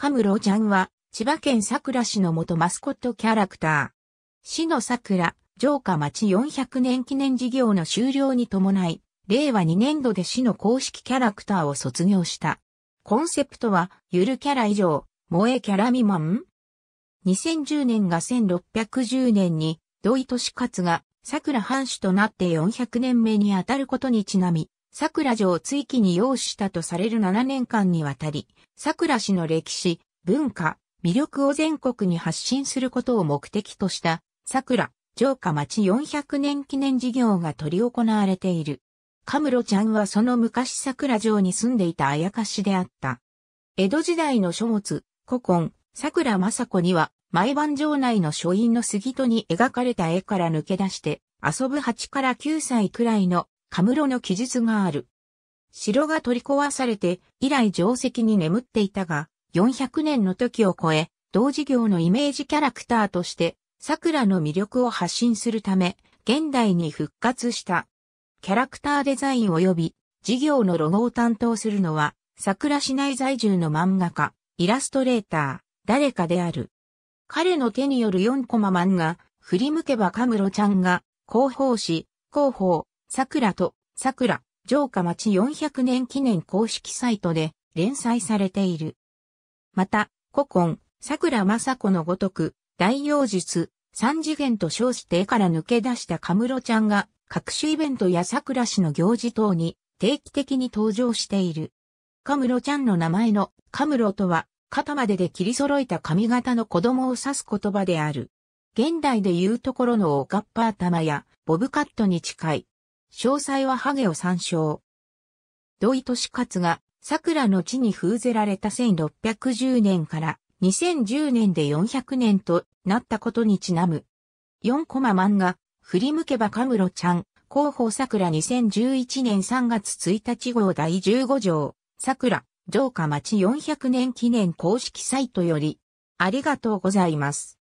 カムロちゃんは、千葉県佐倉市の元マスコットキャラクター。市の佐倉、城下町400年記念事業の終了に伴い、令和2年度で市の公式キャラクターを卒業した。コンセプトは、ゆるキャラ以上、萌えキャラ未満 ?2010 年が1610年に、土井利勝が桜藩主となって400年目にあたることにちなみ、桜城追記に要したとされる7年間にわたり、桜市の歴史、文化、魅力を全国に発信することを目的とした桜、城下町400年記念事業が取り行われている。カムロちゃんはその昔桜城に住んでいたあやかしであった。江戸時代の書物、古今、桜正子には、毎晩城内の書院の杉戸に描かれた絵から抜け出して、遊ぶ8から9歳くらいのカムロの記述がある。城が取り壊されて以来定石に眠っていたが、400年の時を超え、同事業のイメージキャラクターとして、桜の魅力を発信するため、現代に復活した。キャラクターデザイン及び事業のロゴを担当するのは、桜市内在住の漫画家、イラストレーター、誰かである。彼の手による4コマ漫画、振り向けばカムロちゃんが、広報誌、広報、桜と、桜、城下町400年記念公式サイトで連載されている。また、古今、桜正子のごとく、大妖術、三次元と称して絵から抜け出したカムロちゃんが、各種イベントや桜市の行事等に定期的に登場している。カムロちゃんの名前のカムロとは、肩までで切り揃えた髪型の子供を指す言葉である。現代で言うところのカッパー。頭やボブカットに近い詳細はハゲを参照。土井利勝が桜の地に封ぜられた1610年から2010年で400年となったことにちなむ。4コマ漫画、振り向けばカムロちゃん、広報桜2011年3月1日号第15条、桜、城下町400年記念公式サイトより、ありがとうございます。